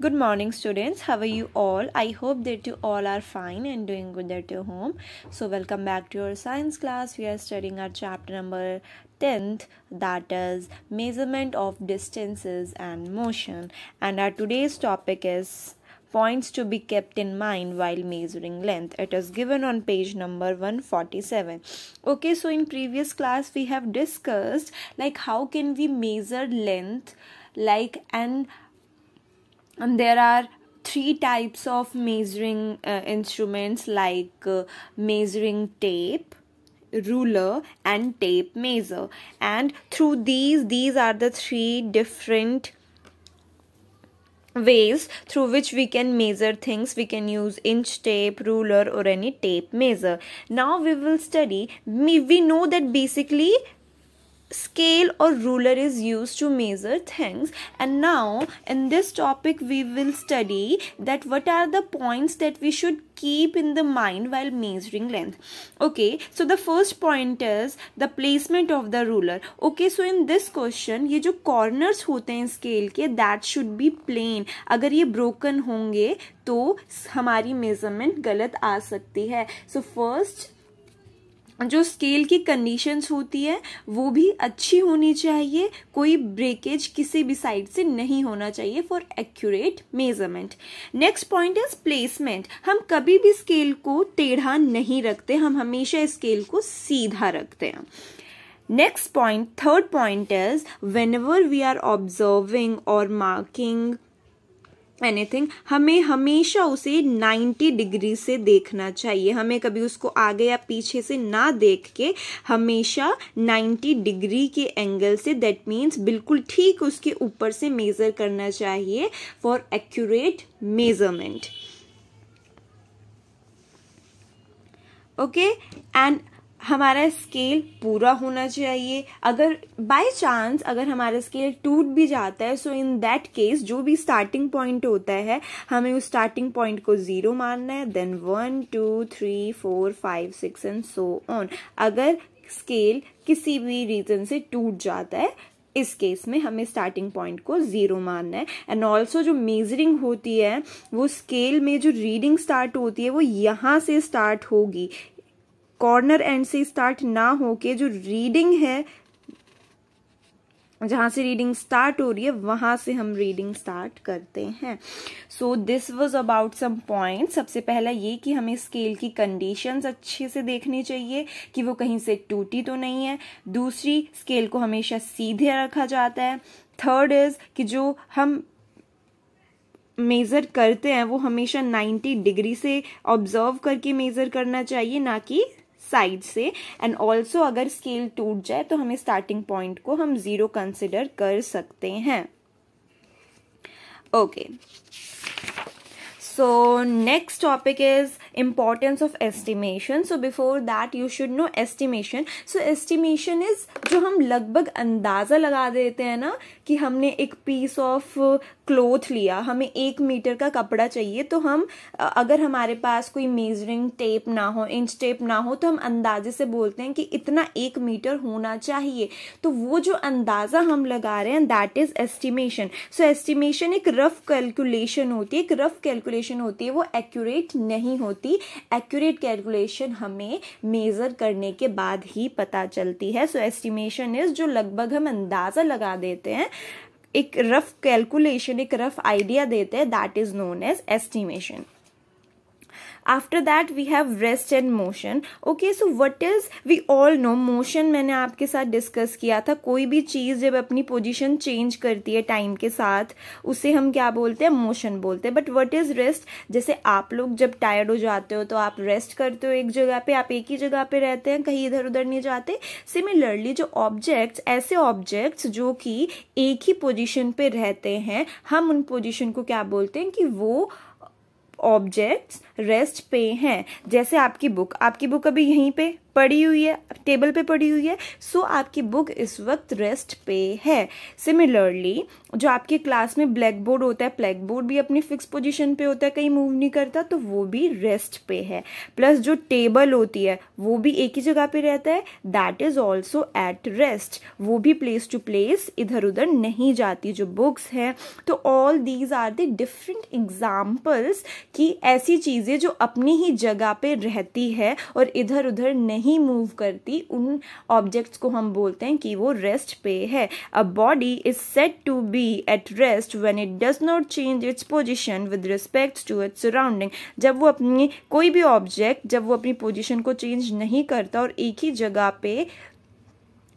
good morning students how are you all i hope that you all are fine and doing good at your home so welcome back to your science class we are studying our chapter number 10th that is measurement of distances and motion and our today's topic is points to be kept in mind while measuring length it is given on page number 147 okay so in previous class we have discussed like how can we measure length like and and there are three types of measuring uh, instruments like uh, measuring tape ruler and tape measure and through these these are the three different ways through which we can measure things we can use inch tape ruler or any tape measure now we will study we know that basically scale or ruler is used to measure things and now in this topic we will study that what are the points that we should keep in the mind while measuring length okay so the first point is the placement of the ruler okay so in this question ye jo corners hote hain scale ke that should be plain agar ye broken honge to hamari measurement galat aa sakti hai so first जो scale की conditions होती है वो भी अच्छी होनी चाहिए कोई ब्रेकेज किसी भी साइड से नहीं होना चाहिए for accurate measurement next point is placement हम कभी भी स्केल को टेढ़ा नहीं रखते हम हमेशा स्केल को सीधा रखते हैं next point third point is whenever we are observing और मार्किंग एनीथिंग हमें हमेशा उसे 90 डिग्री से देखना चाहिए हमें कभी उसको आगे या पीछे से ना देख के हमेशा 90 डिग्री के एंगल से दैट मीन्स बिल्कुल ठीक उसके ऊपर से मेज़र करना चाहिए for accurate measurement okay and हमारा स्केल पूरा होना चाहिए अगर बाय चांस अगर हमारा स्केल टूट भी जाता है सो इन दैट केस जो भी स्टार्टिंग पॉइंट होता है हमें उस स्टार्टिंग पॉइंट को ज़ीरो मानना है then one two three four five six and so on अगर स्केल किसी भी रीज़न से टूट जाता है इस केस में हमें स्टार्टिंग पॉइंट को ज़ीरो मानना है एंड ऑल्सो जो मेजरिंग होती है वो स्केल में जो रीडिंग स्टार्ट होती है वो यहाँ से स्टार्ट होगी कॉर्नर एंड से स्टार्ट ना हो के जो रीडिंग है जहां से रीडिंग स्टार्ट हो रही है वहां से हम रीडिंग स्टार्ट करते हैं so this was about some point सबसे पहला ये कि हमें स्केल की कंडीशंस अच्छे से देखनी चाहिए कि वो कहीं से टूटी तो नहीं है दूसरी स्केल को हमेशा सीधे रखा जाता है थर्ड इज़ कि जो हम मेज़र करते हैं वो हमेशा 90 डिग्री से ऑब्जर्व करके मेज़र करना चाहिए ना कि साइड से एंड ऑल्सो अगर स्केल टूट जाए तो हमें स्टार्टिंग पॉइंट को हम ज़ीरो कंसिडर कर सकते हैं okay okay. so next topic is importance of estimation so before that you should know estimation so estimation is जो हम लगभग अंदाज़ा लगा देते हैं ना कि हमने एक पीस ऑफ क्लोथ लिया हमें एक मीटर का कपड़ा चाहिए तो हम अगर हमारे पास कोई मेजरिंग टेप ना हो इंच टेप ना हो तो हम अंदाजे से बोलते हैं कि इतना एक मीटर होना चाहिए तो वो जो अंदाज़ा हम लगा रहे हैं that is estimation so estimation एक रफ़ कैलकुलेशन होती है एक रफ़ कैलकुलेशन कैलकुलेशन होती है वो एक्यूरेट नहीं होती एक्यूरेट कैलकुलेशन हमें मेज़र करने के बाद ही पता चलती है सो एस्टिमेशन इज़ जो लगभग हम अंदाज़ा लगा देते हैं एक रफ कैलकुलेशन एक रफ आइडिया देते हैं that is known as estimation after that we have rest and motion okay so what is we all know motion मैंने आपके साथ डिस्कस किया था कोई भी चीज़ जब अपनी पोजिशन चेंज करती है टाइम के साथ उसे हम क्या बोलते हैं मोशन बोलते हैं बट वट इज़ रेस्ट जैसे आप लोग जब टायर्ड हो जाते हो तो आप रेस्ट करते हो एक जगह पे आप एक ही जगह पे रहते हैं कहीं इधर उधर नहीं जाते सिमिलरली जो ऑब्जेक्ट्स ऐसे ऑब्जेक्ट्स जो कि एक ही पोजिशन पे रहते हैं हम उन पोजिशन को क्या बोलते हैं कि वो ऑब्जेक्ट्स रेस्ट पे हैं जैसे आपकी बुक आपकी बुक अभी यहीं पे पड़ी हुई है टेबल पे पड़ी हुई है सो आपकी बुक इस वक्त रेस्ट पे है सिमिलरली जो आपके क्लास में ब्लैक बोर्ड होता है ब्लैक बोर्ड भी अपनी फिक्स पोजीशन पे होता है कहीं मूव नहीं करता तो वो भी रेस्ट पे है प्लस जो टेबल होती है वो भी एक ही जगह पे रहता है that is also at rest वो भी प्लेस टू प्लेस इधर उधर नहीं जाती जो बुक्स है तो all these are the different examples की ऐसी चीज़ चीज़ें जो अपनी ही जगह पे रहती है और इधर उधर नहीं मूव करती उन ऑब्जेक्ट्स को हम बोलते हैं कि वो रेस्ट पे है a body is set to be at rest when it does not change its position with respect to its surrounding जब वो अपनी कोई भी ऑब्जेक्ट जब वो अपनी पोजिशन को चेंज नहीं करता और एक ही जगह पे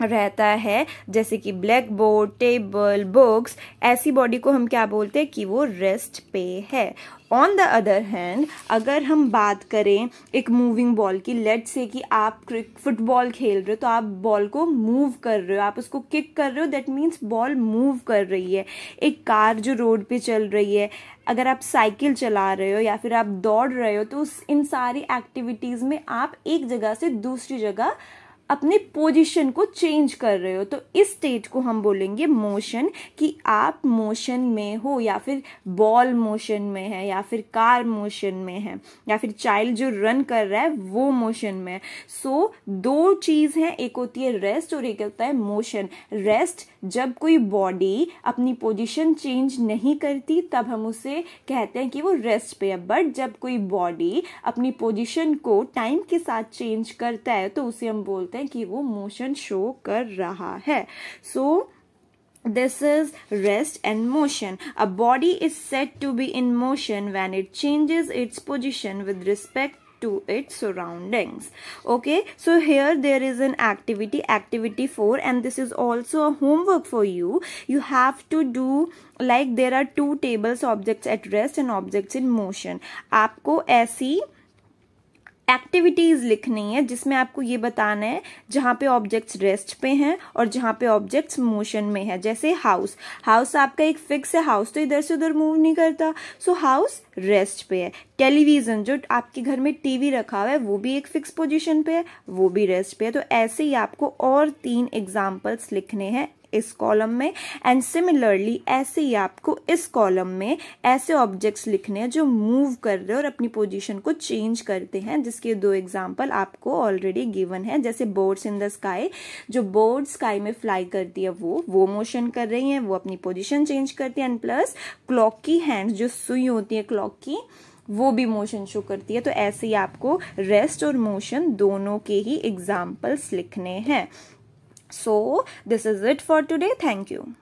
रहता है जैसे कि ब्लैक बोर्ड टेबल बुक्स ऐसी बॉडी को हम क्या बोलते हैं कि वो रेस्ट पे है ऑन द अदर हैंड अगर हम बात करें एक मूविंग बॉल की लेट से कि आप फुटबॉल खेल रहे हो तो आप बॉल को मूव कर रहे हो आप उसको किक कर रहे हो दैट मीन्स बॉल मूव कर रही है एक कार जो रोड पे चल रही है अगर आप साइकिल चला रहे हो या फिर आप दौड़ रहे हो तो इन सारी एक्टिविटीज़ में आप एक जगह से दूसरी जगह अपने पोजीशन को चेंज कर रहे हो तो इस स्टेट को हम बोलेंगे मोशन कि आप मोशन में हो या फिर बॉल मोशन में है या फिर कार मोशन में है या फिर चाइल्ड जो रन कर रहा है वो मोशन में है सो so, दो चीज़ है एक होती है रेस्ट और एक होता है मोशन रेस्ट जब कोई बॉडी अपनी पोजीशन चेंज नहीं करती तब हम उसे कहते हैं कि वो रेस्ट पे है बट जब कोई बॉडी अपनी पोजीशन को टाइम के साथ चेंज करता है तो उसे हम बोलते हैं कि वो मोशन शो कर रहा है so so, This is rest and motion. A body is said to be in motion when it changes its position with respect to its surroundings okay so here there is an activity activity 4 and this is also a homework for you you have to do like there are two tables objects at rest and objects in motion aapko aisi activities लिखनी है जिसमें आपको ये बताना है जहाँ पे objects rest पे हैं और जहाँ पे ऑब्जेक्ट्स मोशन में है जैसे हाउस हाउस आपका एक फिक्स है हाउस तो इधर से उधर मूव नहीं करता सो हाउस रेस्ट पे है टेलीविज़न जो आपके घर में टीवी रखा हुआ है वो भी एक फिक्स पोजिशन पे है वो भी रेस्ट पे है तो ऐसे ही आपको और तीन एग्जाम्पल्स लिखने हैं इस कॉलम में एंड सिमिलरली ऐसे ही आपको इस कॉलम में ऐसे ऑब्जेक्ट्स लिखने हैं जो मूव कर रहे हैं और अपनी पोजीशन को चेंज करते हैं जिसके दो एग्जाम्पल आपको ऑलरेडी गिवन है जैसे बोर्ड्स इन द स्काई जो बोर्ड स्काई में फ्लाई करती है वो वो मोशन कर रही है वो अपनी पोजिशन चेंज करती है एंड प्लस क्लॉक की हैंड जो सुई होती है क्लॉक की वो भी मोशन शो करती है तो ऐसे ही आपको रेस्ट और मोशन दोनों के ही एग्जाम्पल्स लिखने हैं So, this is it for today. Thank you.